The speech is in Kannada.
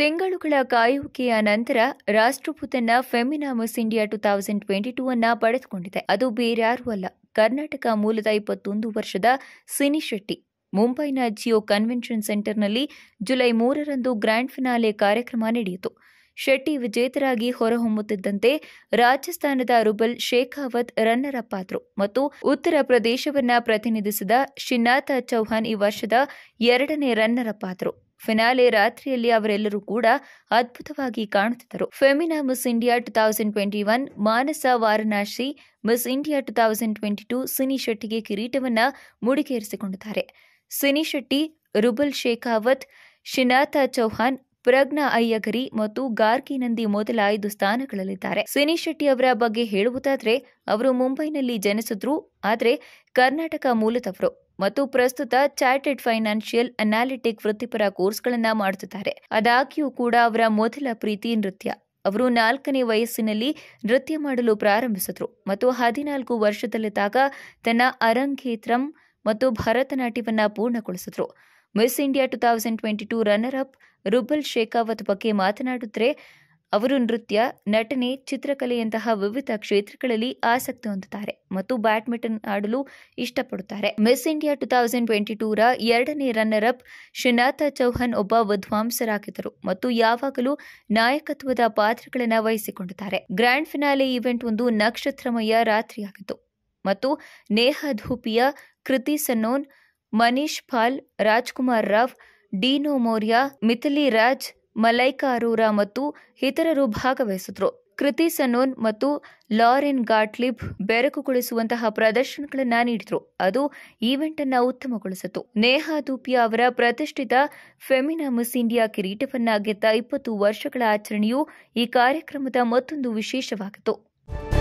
ತಿಂಗಳುಗಳ ಕಾಯುವಿಕೆಯ ನಂತರ ರಾಷ್ಟ್ರಪುತನ Femina Miss India two thousand twenty two ಅನ್ನ ಪಡೆದುಕೊಂಡಿದೆ ಅದು ಬೇರ್ಯಾರೂ ಅಲ್ಲ ಕರ್ನಾಟಕ ಮೂಲದ ಇಪ್ಪತ್ತೊಂದು ವರ್ಷದ ಸಿನಿ ಶೆಟ್ಟಿ ಮುಂಬೈನ ಜಿಯೋ ಕನ್ವೆನ್ಷನ್ ಸೆಂಟರ್ನಲ್ಲಿ ಜುಲೈ ಮೂರರಂದು ಗ್ರ್ಯಾಂಡ್ ಫಿನಾಲೆ ಕಾರ್ಯಕ್ರಮ ನಡೆಯಿತು ಶೆಟ್ಟಿ ವಿಜೇತರಾಗಿ ಹೊರಹೊಮ್ಮುತ್ತಿದ್ದಂತೆ ರಾಜಸ್ಥಾನದ ರುಬಲ್ ಶೇಖಾವತ್ ರನ್ನರ ಪಾತ್ರ ಮತ್ತು ಉತ್ತರ ಪ್ರದೇಶವನ್ನ ಪ್ರತಿನಿಧಿಸಿದ ಶಿನಾಥ ಚೌಹಾನ್ ಈ ವರ್ಷದ ಎರಡನೇ ರನ್ನರ ಪಾತ್ರ ಫಿನಾಲೆ ರಾತ್ರಿಯಲ್ಲಿ ಅವರೆಲ್ಲರೂ ಕೂಡ ಅದ್ಭುತವಾಗಿ ಕಾಣುತ್ತಿದ್ದರು Femina Miss India two thousand twenty one Manasa Varanasi Miss India two thousand twenty two Sini ಶೆಟ್ಟಿಗೆ ಕಿರೀಟವನ್ನ ಮುಡಿಗೇರಿಸಿಕೊಂಡಿದ್ದಾರೆ ಸಿನಿ ಶೆಟ್ಟಿ ರುಬಲ್ ಶೇಖಾವತ್ ಶಿನಾಥ ಚೌಹಾನ್ ಪ್ರಜ್ಞಾ ಅಯ್ಯಗರಿ ಮತ್ತು ಗಾರ್ಕಿ ನಂದಿ ಮೊದಲ ಐದು ಸ್ಥಾನಗಳಲ್ಲಿದ್ದಾರೆ ಸಿನಿ ಶೆಟ್ಟಿ ಅವರ ಬಗ್ಗೆ ಹೇಳುವುದಾದ್ರೆ ಅವರು ಮುಂಬೈನಲ್ಲಿ ಜನಿಸಿದ್ರು ಆದರೆ ಕರ್ನಾಟಕ ಮೂಲದವರು ಮತ್ತು ಪ್ರಸ್ತುತ ಚಾರ್ಟೆಡ್ ಫೈನಾನ್ಷಿಯಲ್ ಅನಾಲಿಟಿಕ್ ವೃತ್ತಿಪರ ಕೋರ್ಸ್ಗಳನ್ನ ಮಾಡುತ್ತಿದ್ದಾರೆ ಅದಾಗ್ಯೂ ಕೂಡ ಅವರ ಮೊದಲ ಪ್ರೀತಿ ನೃತ್ಯ ಅವರು ನಾಲ್ಕನೇ ವಯಸ್ಸಿನಲ್ಲಿ ನೃತ್ಯ ಮಾಡಲು ಪ್ರಾರಂಭಿಸಿದ್ರು ಮತ್ತು ಹದಿನಾಲ್ಕು ವರ್ಷದಲ್ಲಿದ್ದಾಗ ತನ್ನ ಅರಂಗೇತ್ರಂ ಮತ್ತು ಭರತನಾಟ್ಯವನ್ನ ಪೂರ್ಣಗೊಳಿಸಿದ್ರು Miss India two thousand twenty two runner up Rubal Shekhawat ಬಗ್ಗೆ ಮಾತನಾಡಿದ್ರೆ ಅವರು ನೃತ್ಯ ನಟನೆ ಚಿತ್ರಕಲೆಯಂತಹ ವಿವಿಧ ಕ್ಷೇತ್ರಗಳಲ್ಲಿ ಆಸಕ್ತಿ ಹೊಂದುತ್ತಾರೆ ಮತ್ತು ಬ್ಯಾಡ್ಮಿಂಟನ್ ಆಡಲು ಇಷ್ಟಪಡುತ್ತಾರೆ Miss India two thousand twenty ಟೂರ ಎರಡನೇ ರನ್ನರ್ ಅಪ್ ಶ್ರೀನಾಥ ಚೌಹಾನ್ ಒಬ್ಬ ವಿದ್ವಾಂಸರಾಗಿದ್ದರು ಮತ್ತು ಯಾವಾಗಲೂ ನಾಯಕತ್ವದ ಪಾತ್ರಗಳನ್ನು ವಹಿಸಿಕೊಂಡಿದ್ದಾರೆ ಗ್ರ್ಯಾಂಡ್ ಫಿನಾಲೆ ಈವೆಂಟ್ ಒಂದು ನಕ್ಷತ್ರಮಯ ರಾತ್ರಿಯಾಗಿತ್ತು ಮತ್ತು ನೇಹಾ ಧೂಪಿಯ ಕೃತಿ ಸನ್ನೋನ್ ಮನೀಶ್ ಪಾಲ್ ರಾಜ್ಕುಮಾರ್ ರಾವ್ ಡೀನು ಮೌರ್ಯ ಮಿಥಿಲಿ ರಾಜ್ ಮಲೈಕಾ ಅರೋರಾ ಮತ್ತು ಇತರರು ಭಾಗವಹಿಸಿದ್ರು ಕೃತಿ ಸನೋನ್ ಮತ್ತು ಲಾರೆನ್ ಗಾಟ್ಲಿಬ್ ಬೆರಕುಗೊಳಿಸುವಂತಹ ಪ್ರದರ್ಶನಗಳನ್ನು ನೀಡಿದ್ರು ಅದು ಈವೆಂಟ್ ಅನ್ನ ಉತ್ತಮಗೊಳಿಸಿತು ನೇಹಾ ದೂಪಿಯಾ ಅವರ ಪ್ರತಿಷ್ಠಿತ ಫೆಮಿನಾ ಮಿಸ್ ಇಂಡಿಯಾ ಕಿರೀಟವನ್ನ ಗೆದ್ದ ಇಪ್ಪತ್ತು ವರ್ಷಗಳ ಆಚರಣೆಯು ಈ ಕಾರ್ಯಕ್ರಮದ ಮತ್ತೊಂದು ವಿಶೇಷವಾಗಿತ್ತು